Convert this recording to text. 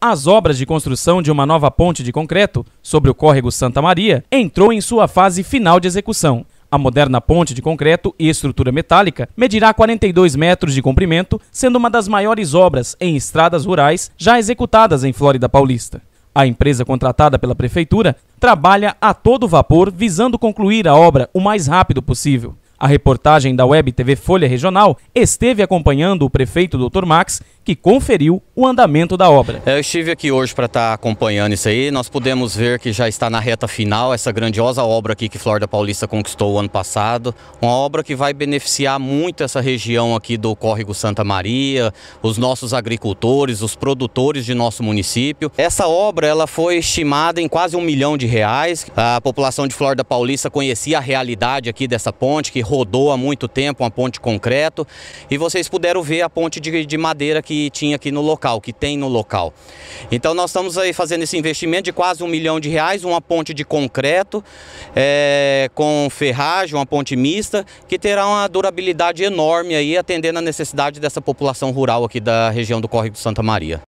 As obras de construção de uma nova ponte de concreto sobre o córrego Santa Maria entrou em sua fase final de execução. A moderna ponte de concreto e estrutura metálica medirá 42 metros de comprimento, sendo uma das maiores obras em estradas rurais já executadas em Flórida Paulista. A empresa contratada pela prefeitura trabalha a todo vapor visando concluir a obra o mais rápido possível. A reportagem da Web TV Folha Regional esteve acompanhando o prefeito Dr. Max, que conferiu o andamento da obra. É, eu estive aqui hoje para estar tá acompanhando isso aí. Nós podemos ver que já está na reta final essa grandiosa obra aqui que da Paulista conquistou o ano passado. Uma obra que vai beneficiar muito essa região aqui do Córrego Santa Maria, os nossos agricultores, os produtores de nosso município. Essa obra ela foi estimada em quase um milhão de reais. A população de da Paulista conhecia a realidade aqui dessa ponte, que rodou há muito tempo, uma ponte de concreto. E vocês puderam ver a ponte de, de madeira que tinha aqui no local, que tem no local. Então nós estamos aí fazendo esse investimento de quase um milhão de reais, uma ponte de concreto é, com ferragem, uma ponte mista, que terá uma durabilidade enorme aí, atendendo a necessidade dessa população rural aqui da região do Córrego de Santa Maria.